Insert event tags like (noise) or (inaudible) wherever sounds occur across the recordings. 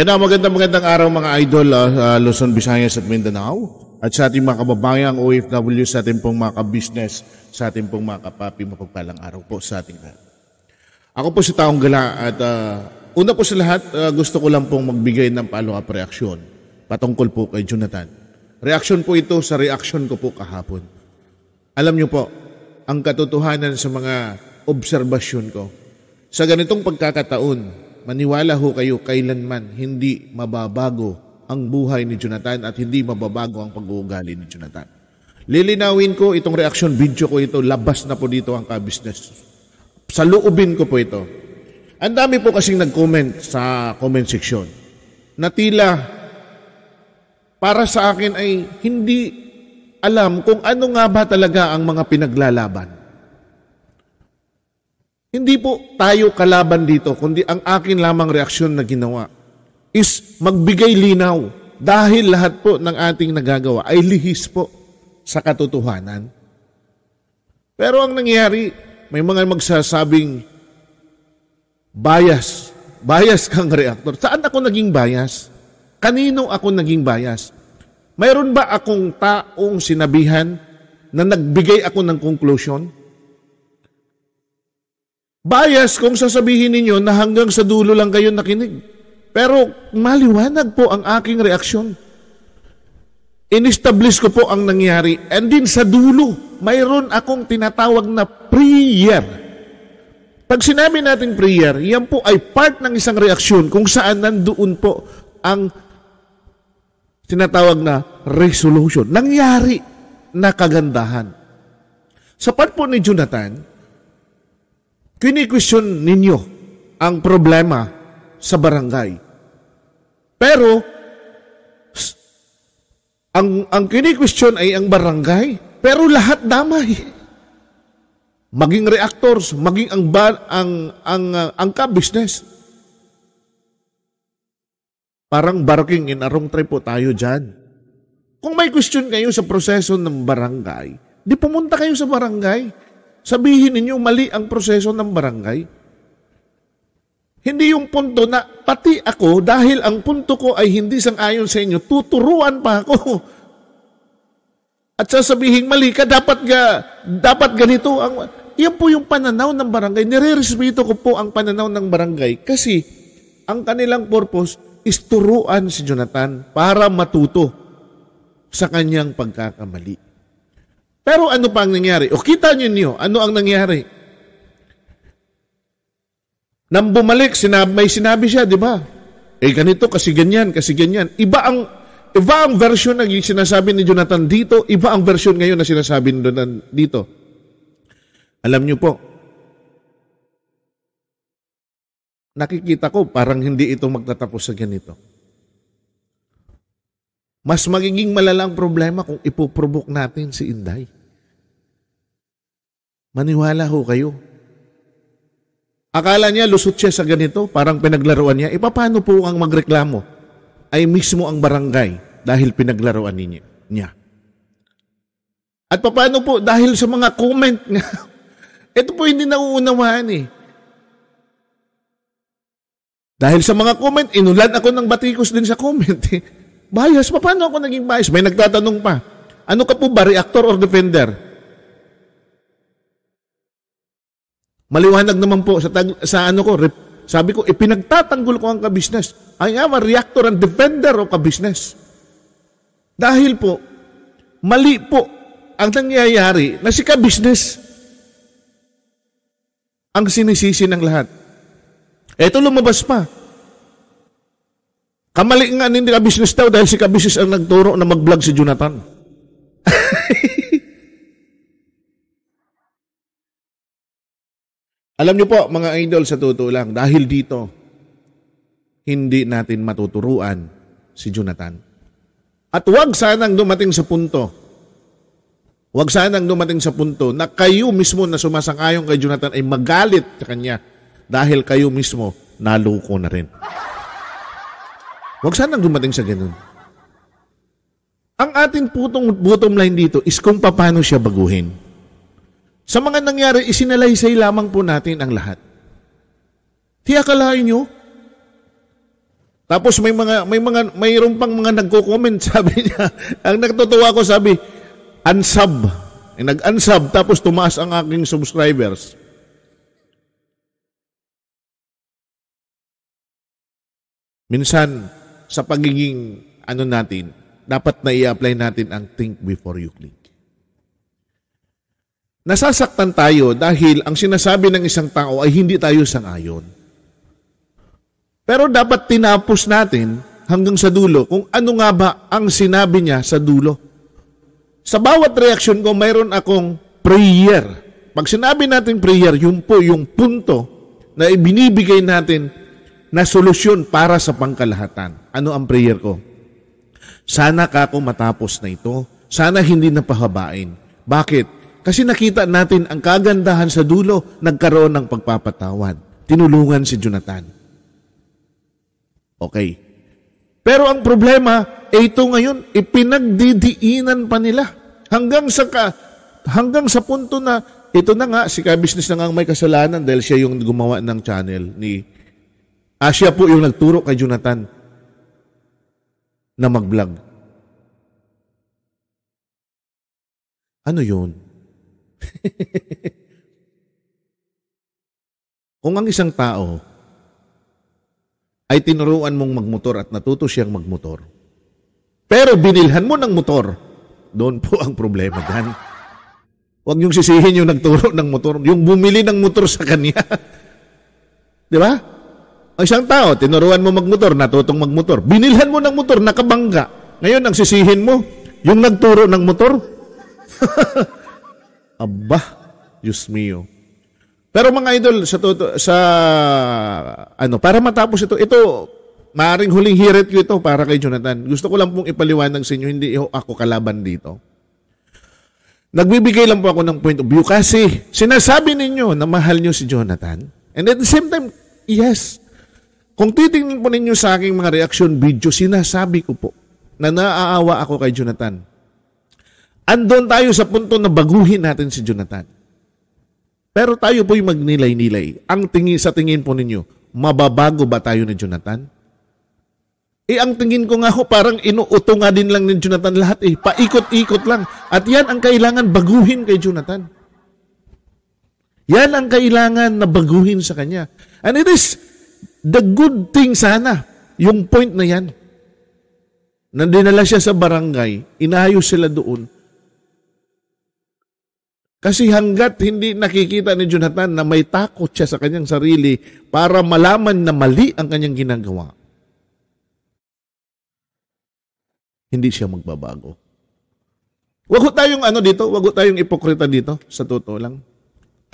Yan ang magandang magandang araw mga idol ah, sa uh, Luzon, Visayas at Mindanao at sa ating mga kababayang OFW, sa ating pong mga ka-business, sa ating pong mga kapapi, mapagpalang araw po sa ating lahat. Ako po si Taong Gala at uh, una po sa lahat, uh, gusto ko lang pong magbigay ng follow-up reaction patungkol po kay Jonathan. Reaction po ito sa reaction ko po kahapon. Alam niyo po, ang katotohanan sa mga obserbasyon ko, sa ganitong pagkakataon, maniwala ho kayo kailanman hindi mababago ang buhay ni Jonathan at hindi mababago ang pag-uugali ni Jonathan. Lilinawin ko itong reaction video ko ito, labas na po dito ang ka-business. Sa loobin ko po ito. Ang dami po kasing nag-comment sa comment section na tila para sa akin ay hindi alam kung ano nga ba talaga ang mga pinaglalaban. Hindi po tayo kalaban dito, kundi ang akin lamang reaksyon na ginawa is magbigay linaw dahil lahat po ng ating nagagawa ay lihis po sa katotohanan. Pero ang nangyari, may mga magsasabing bias, bias kang reactor. Saan ako naging bias? Kanino ako naging bias? Mayroon ba akong taong sinabihan na nagbigay ako ng conclusion? Bias kung sasabihin ninyo na hanggang sa dulo lang kayo nakinig. Pero maliwanag po ang aking reaksyon. Inestablish ko po ang nangyari. And din sa dulo, mayroon akong tinatawag na prayer. Pag sinabi natin prayer, yan po ay part ng isang reaksyon kung saan nandoon po ang tinatawag na resolution. Nangyari na kagandahan. Sa part po ni Jonathan, kini-question ninyo ang problema sa barangay. Pero, ang, ang kini-question ay ang barangay, pero lahat damay. Maging reactors, maging ang, ba, ang, ang, ang, ang ka-business. Parang barking in a wrong trip po tayo dyan. Kung may question kayo sa proseso ng barangay, di pumunta kayo sa barangay sabihin ninyo mali ang proseso ng barangay. Hindi yung punto na pati ako dahil ang punto ko ay hindi sang-ayon sa inyo, tuturuan pa ako. At sasabihin mali ka, dapat ga, dapat ganito ang yan po yung pananaw ng barangay. Nirerespeto ko po ang pananaw ng barangay kasi ang kanilang purpose is turuan si Jonathan para matuto sa kanyang pagkakamali. Pero ano pa ang nangyari? O kita niyo niyo, ano ang nangyari? Nang bumalik, sinab may sinabi siya, di ba? Eh ganito, kasi ganyan, kasi ganyan. Iba ang, iba ang version ng sinasabi ni Jonathan dito, iba ang version ngayon na sinasabi ni Jonathan dito. Alam niyo po, nakikita ko parang hindi ito magtatapos sa ganito. Mas magiging malalang problema kung ipoprovoke natin si Inday. Maniwala ho kayo. Akala niya lusot siya sa ganito, parang pinaglaruan niya. E po ang magreklamo? Ay mismo ang barangay dahil pinaglaruan niya. niya. At paano po dahil sa mga comment (laughs) niya? Ito po hindi nauunawaan eh. Dahil sa mga comment, inulan ako ng batikos din sa comment eh. Bias? Paano ako naging bias? May nagtatanong pa. Ano ka po ba, reactor or defender? Maliwanag naman po sa, tag, sa ano ko, rep, sabi ko, ipinagtatanggol ko ang kabisnes. I am a reactor and defender o kabisnes. Dahil po, mali po ang nangyayari na si kabisnes ang sinisisi ng lahat. Eto lumabas pa. Kamali nga hindi ka business daw dahil si ka business ang nagturo na mag-vlog si Jonathan. (laughs) Alam niyo po, mga idol, sa totoo lang, dahil dito, hindi natin matuturuan si Jonathan. At huwag sanang dumating sa punto Huwag sanang dumating sa punto na kayo mismo na sumasang kay Jonathan ay magalit sa kanya dahil kayo mismo naluko na rin. Huwag sanang dumating sa ganun. Ang ating putong bottom line dito is kung paano siya baguhin. Sa mga nangyari, isinalaysay lamang po natin ang lahat. Tiyakalain nyo. Tapos may mga may mga mayroon pang mga nagko-comment (laughs) sabi niya. ang nagtutuwa ko sabi, unsub. Eh, nag-unsub tapos tumaas ang aking subscribers. Minsan, sa pagiging ano natin, dapat na i-apply natin ang think before you click. Nasasaktan tayo dahil ang sinasabi ng isang tao ay hindi tayo sangayon. Pero dapat tinapos natin hanggang sa dulo kung ano nga ba ang sinabi niya sa dulo. Sa bawat reaksyon ko, mayroon akong prayer. Pag sinabi natin prayer, yun po yung punto na ibinibigay natin na solusyon para sa pangkalahatan. Ano ang prayer ko? Sana ka ako matapos na ito. Sana hindi na pahabain. Bakit? Kasi nakita natin ang kagandahan sa dulo, nagkaroon ng pagpapatawad. Tinulungan si Jonathan. Okay. Pero ang problema, eh, ito ngayon, ipinagdidiinan pa nila. Hanggang sa, ka, hanggang sa punto na, ito na nga, si ka na nga ang may kasalanan dahil siya yung gumawa ng channel ni Ah, siya po yung nagturo kay Jonathan na mag-vlog. Ano yun? (laughs) Kung ang isang tao ay tinuruan mong magmotor at natuto siyang magmotor, pero binilhan mo ng motor, doon po ang problema gan. Huwag niyong sisihin yung nagturo ng motor, yung bumili ng motor sa kanya. (laughs) Di ba? Ang isang tao, tinuruan mo magmotor, natutong magmotor. Binilhan mo ng motor, nakabangga. Ngayon, ang sisihin mo, yung nagturo ng motor. (laughs) Aba, Diyos mio. Pero mga idol, sa, toto, sa ano, para matapos ito, ito, maaring huling hirit ko ito para kay Jonathan. Gusto ko lang pong ipaliwanag sa inyo, hindi ako kalaban dito. Nagbibigay lang po ako ng point of view kasi sinasabi ninyo na mahal niyo si Jonathan. And at the same time, yes, kung titingnan po ninyo sa aking mga reaction video, sinasabi ko po na naaawa ako kay Jonathan. Andon tayo sa punto na baguhin natin si Jonathan. Pero tayo po'y magnilay-nilay. Ang tingin sa tingin po ninyo, mababago ba tayo ni Jonathan? Eh ang tingin ko nga ho, parang inuuto nga din lang ni Jonathan lahat eh. Paikot-ikot lang. At yan ang kailangan baguhin kay Jonathan. Yan ang kailangan na baguhin sa kanya. And it is The good thing sana, yung point na yan, na dinala siya sa barangay, inayos sila doon. Kasi hanggat hindi nakikita ni Jonathan na may takot siya sa kanyang sarili para malaman na mali ang kanyang ginagawa, hindi siya magbabago. Wag tayong ano dito, wag tayong ipokrita dito, sa totoo lang.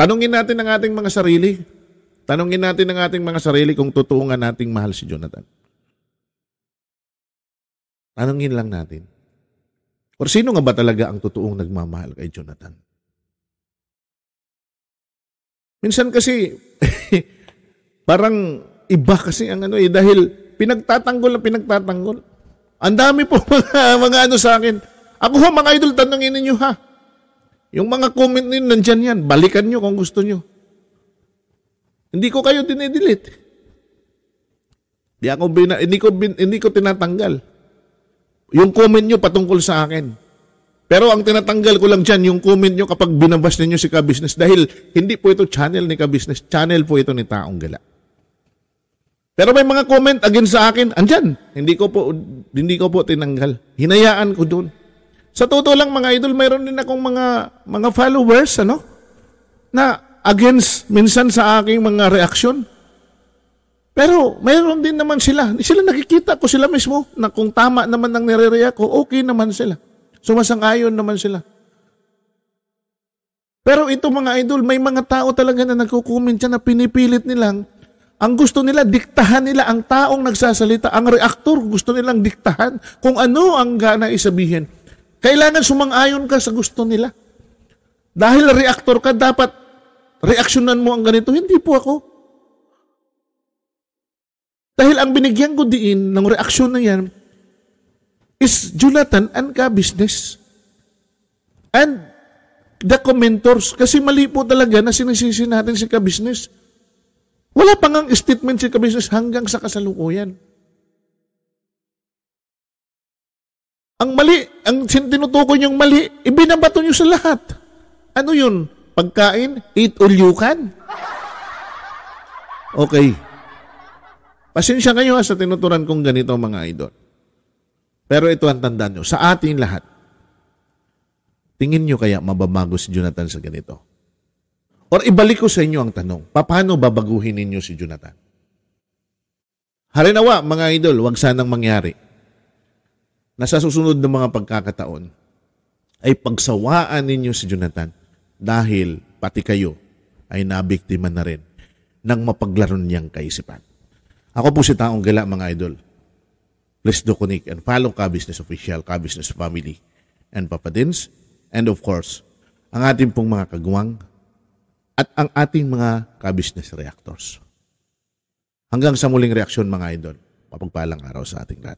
Tanungin natin ang ating mga sarili, Tanungin natin ang ating mga sarili kung totoo nga nating mahal si Jonathan. Tanungin lang natin. O sino nga ba talaga ang totoong nagmamahal kay Jonathan? Minsan kasi, (laughs) parang iba kasi ang ano eh, dahil pinagtatanggol ang pinagtatanggol. Ang dami po (laughs) mga, mga ano sa akin. Ako ha, mga idol, tanungin ninyo ha. Yung mga comment ninyo, nandyan yan. Balikan nyo kung gusto nyo. Hindi ko kayo dinidelete. Hindi ako bina, hindi ko bin, hindi ko tinatanggal. Yung comment niyo patungkol sa akin. Pero ang tinatanggal ko lang diyan yung comment niyo kapag binabas niyo si Ka Business dahil hindi po ito channel ni Ka Business, channel po ito ni Taong Gala. Pero may mga comment against sa akin, andyan. Hindi ko po hindi ko po tinanggal. Hinayaan ko doon. Sa totoo lang mga idol, mayroon din akong mga mga followers ano na against minsan sa aking mga reaksyon. Pero mayroon din naman sila. Sila nakikita ko sila mismo na kung tama naman ang nirerea ko, okay naman sila. Sumasang-ayon naman sila. Pero ito mga idol, may mga tao talaga na nagkukomment na pinipilit nilang ang gusto nila, diktahan nila ang taong nagsasalita. Ang reaktor, gusto nilang diktahan kung ano ang gana isabihin. Kailangan sumang-ayon ka sa gusto nila. Dahil reaktor ka, dapat Reaksyonan mo ang ganito, hindi po ako. Dahil ang binigyan ko diin ng reaksyon na yan is Jonathan and ka business. And the commentors, kasi mali po talaga na sinisisi natin si ka business. Wala pang ngang statement si ka business hanggang sa kasalukuyan. Ang mali, ang tinutukoy niyong mali, ibinabato niyo sa lahat. Ano yun? Pagkain, eat all you can. Okay. Pasensya kayo sa tinuturan kong ganito mga idol. Pero ito ang tanda nyo, sa atin lahat, tingin nyo kaya mababago si Jonathan sa ganito? Or ibalik ko sa inyo ang tanong, paano babaguhin ninyo si Jonathan? Halinawa, mga idol, huwag sanang mangyari na sa susunod ng mga pagkakataon ay pagsawaan ninyo si Jonathan dahil pati kayo ay nabiktima na rin ng mapaglaro niyang kaisipan. Ako po si Taong Gala, mga idol. Please do connect and follow Ka Business Official, Ka Business Family, and Papa Dins. and of course, ang ating pong mga kagawang at ang ating mga ka-business reactors. Hanggang sa muling reaksyon mga idol, Papagpalang araw sa ating lahat.